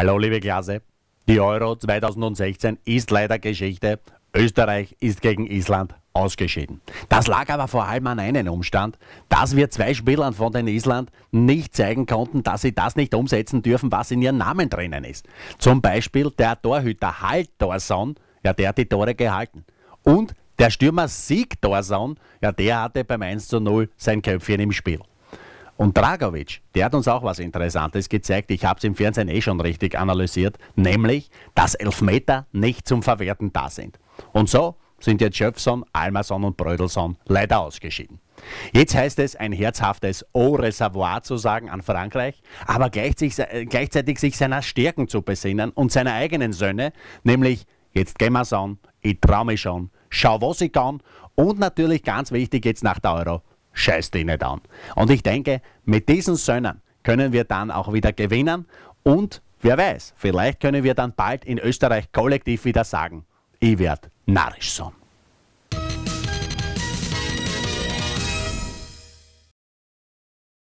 Hallo liebe Klasse, die Euro 2016 ist leider Geschichte. Österreich ist gegen Island ausgeschieden. Das lag aber vor allem an einem Umstand, dass wir zwei Spielern von den Island nicht zeigen konnten, dass sie das nicht umsetzen dürfen, was in ihren Namen drinnen ist. Zum Beispiel der Torhüter Haltorsson, ja der hat die Tore gehalten. Und der Stürmer Siegtorson, ja der hatte beim 1 zu 0 sein Köpfchen im Spiel. Und Dragovic, der hat uns auch was Interessantes gezeigt. Ich habe es im Fernsehen eh schon richtig analysiert, nämlich, dass Elfmeter nicht zum Verwerten da sind. Und so sind jetzt Schöpfson, Almerson und Brödelson leider ausgeschieden. Jetzt heißt es, ein herzhaftes Au reservoir zu sagen an Frankreich, aber äh, gleichzeitig sich seiner Stärken zu besinnen und seiner eigenen Söhne, nämlich jetzt gehen wir's an, ich traue mich schon, schau was ich kann und natürlich ganz wichtig jetzt nach der Euro, scheiß die nicht an. Und ich denke, mit diesen Söhnen können wir dann auch wieder gewinnen und wer weiß, vielleicht können wir dann bald in Österreich kollektiv wieder sagen, ich werde narrisch sein.